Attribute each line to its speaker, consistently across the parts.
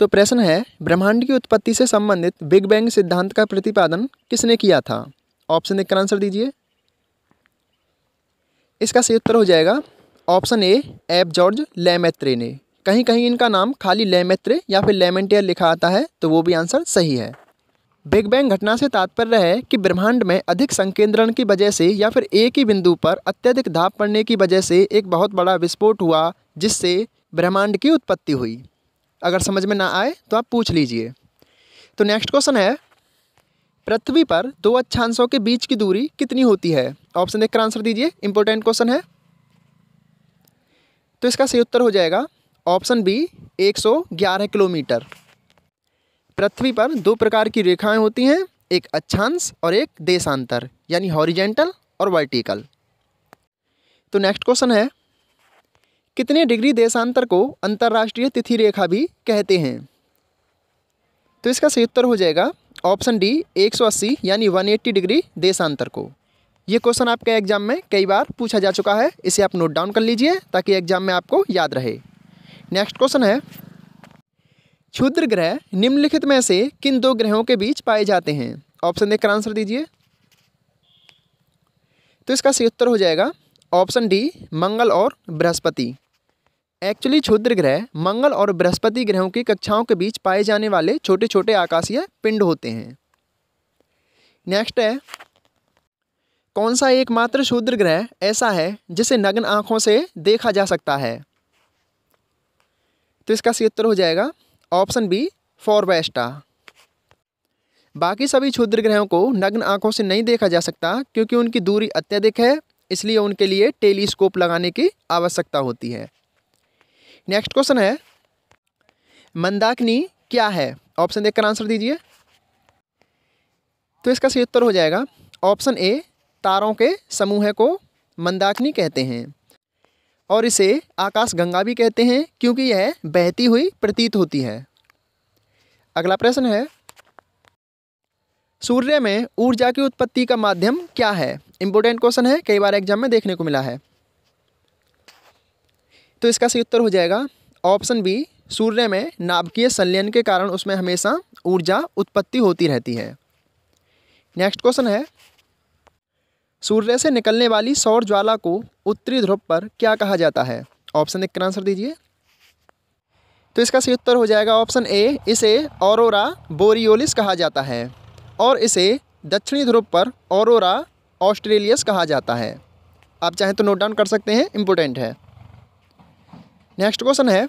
Speaker 1: तो प्रश्न है ब्रह्मांड की उत्पत्ति से संबंधित बिग बैंग सिद्धांत का प्रतिपादन किसने किया था ऑप्शन एक का आंसर दीजिए इसका सही उत्तर हो जाएगा ऑप्शन ए एप जॉर्ज लेमेत्रे ने कहीं कहीं इनका नाम खाली लेमेत्रे या फिर लेमेंटियर लिखा आता है तो वो भी आंसर सही है बिग बैंग घटना से तात्पर्य है कि ब्रह्मांड में अधिक संकेंद्रण की वजह से या फिर एक ही बिंदु पर अत्यधिक धाप पड़ने की वजह से एक बहुत बड़ा विस्फोट हुआ जिससे ब्रह्मांड की उत्पत्ति हुई अगर समझ में ना आए तो आप पूछ लीजिए तो नेक्स्ट क्वेश्चन है पृथ्वी पर दो अच्छांशों के बीच की दूरी कितनी होती है ऑप्शन देखकर आंसर दीजिए इंपॉर्टेंट क्वेश्चन है तो इसका सही उत्तर हो जाएगा ऑप्शन बी 111 किलोमीटर पृथ्वी पर दो प्रकार की रेखाएं होती हैं एक अच्छांश और एक देशांतर यानी हॉरिजेंटल और वर्टिकल तो नेक्स्ट क्वेश्चन है कितने डिग्री देशांतर को अंतर्राष्ट्रीय तिथि रेखा भी कहते हैं तो इसका सही उत्तर हो जाएगा ऑप्शन डी 180 यानी 180 डिग्री देशांतर को ये क्वेश्चन आपके एग्जाम में कई बार पूछा जा चुका है इसे आप नोट डाउन कर लीजिए ताकि एग्जाम में आपको याद रहे नेक्स्ट क्वेश्चन है क्षुद्र ग्रह निम्नलिखित में से किन दो ग्रहों के बीच पाए जाते हैं ऑप्शन देख कर आंसर दीजिए तो इसका सही उत्तर हो जाएगा ऑप्शन डी मंगल और बृहस्पति एक्चुअली क्षुद्र ग्रह मंगल और बृहस्पति ग्रहों की कक्षाओं के बीच पाए जाने वाले छोटे छोटे आकाशीय पिंड होते हैं नेक्स्ट है कौन सा एकमात्र क्षुद्र ग्रह ऐसा है जिसे नग्न आँखों से देखा जा सकता है तो इसका सी उत्तर हो जाएगा ऑप्शन बी फॉरवेस्टा बाकी सभी क्षुद्र ग्रहों को नग्न आंखों से नहीं देखा जा सकता क्योंकि उनकी दूरी अत्यधिक है इसलिए उनके लिए टेलीस्कोप लगाने की आवश्यकता होती है नेक्स्ट क्वेश्चन है मंदाकिनी क्या है ऑप्शन देखकर आंसर दीजिए तो इसका सही उत्तर हो जाएगा ऑप्शन ए तारों के समूह को मंदाकिनी कहते हैं और इसे आकाश गंगा भी कहते हैं क्योंकि यह बहती हुई प्रतीत होती है अगला प्रश्न है सूर्य में ऊर्जा की उत्पत्ति का माध्यम क्या है इम्पोर्टेंट क्वेश्चन है कई बार एग्जाम में देखने को मिला है तो इसका सही उत्तर हो जाएगा ऑप्शन बी सूर्य में नाभकीय संलयन के कारण उसमें हमेशा ऊर्जा उत्पत्ति होती रहती है नेक्स्ट क्वेश्चन है सूर्य से निकलने वाली सौर ज्वाला को उत्तरी ध्रुव पर क्या कहा जाता है ऑप्शन एक का आंसर दीजिए तो इसका सही उत्तर हो जाएगा ऑप्शन ए इसे औरोरा बोरियोलिस कहा जाता है और इसे दक्षिणी ध्रुव पर औरोरा ऑस्ट्रेलियस कहा जाता है आप चाहें तो नोट डाउन कर सकते हैं इम्पोर्टेंट है नेक्स्ट क्वेश्चन है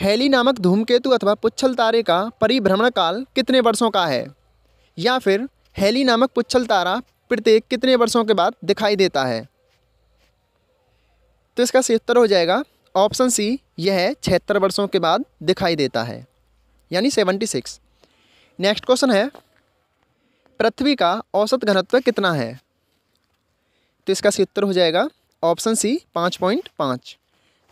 Speaker 1: हेली नामक धूमकेतु अथवा पुच्छल तारे का परिभ्रमण काल कितने वर्षों का है या फिर हैली नामक पुच्छल तारा प्रत्येक कितने वर्षों के बाद दिखाई देता है तो इसका सही उत्तर हो जाएगा ऑप्शन सी यह छिहत्तर वर्षों के बाद दिखाई देता है यानी सेवेंटी सिक्स नेक्स्ट क्वेश्चन है पृथ्वी का औसत घनत्व कितना है तो इसका सही उत्तर हो जाएगा ऑप्शन सी पाँच पॉइंट पाँच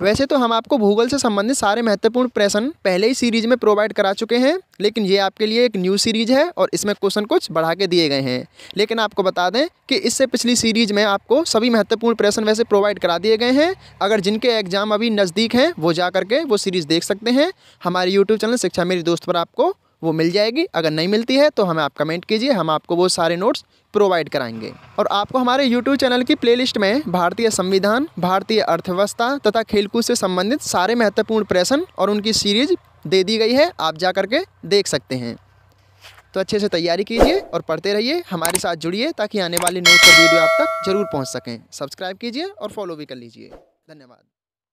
Speaker 1: वैसे तो हम आपको भूगोल से संबंधित सारे महत्वपूर्ण प्रश्न पहले ही सीरीज में प्रोवाइड करा चुके हैं लेकिन ये आपके लिए एक न्यू सीरीज है और इसमें क्वेश्चन कुछ बढ़ा के दिए गए हैं लेकिन आपको बता दें कि इससे पिछली सीरीज में आपको सभी महत्वपूर्ण प्रश्न वैसे प्रोवाइड करा दिए गए हैं अगर जिनके एग्जाम अभी नज़दीक हैं वो जा करके वो सीरीज़ देख सकते हैं हमारे यूट्यूब चैनल शिक्षा मेरी दोस्त पर आपको वो मिल जाएगी अगर नहीं मिलती है तो हमें आप कमेंट कीजिए हम आपको वो सारे नोट्स प्रोवाइड कराएंगे और आपको हमारे यूट्यूब चैनल की प्लेलिस्ट में भारतीय संविधान भारतीय अर्थव्यवस्था तथा खेलकूद से संबंधित सारे महत्वपूर्ण प्रश्न और उनकी सीरीज दे दी गई है आप जा करके देख सकते हैं तो अच्छे से तैयारी कीजिए और पढ़ते रहिए हमारे साथ जुड़िए ताकि आने वाले नोट्स और वीडियो आप तक जरूर पहुँच सकें सब्सक्राइब कीजिए और फॉलो भी कर लीजिए धन्यवाद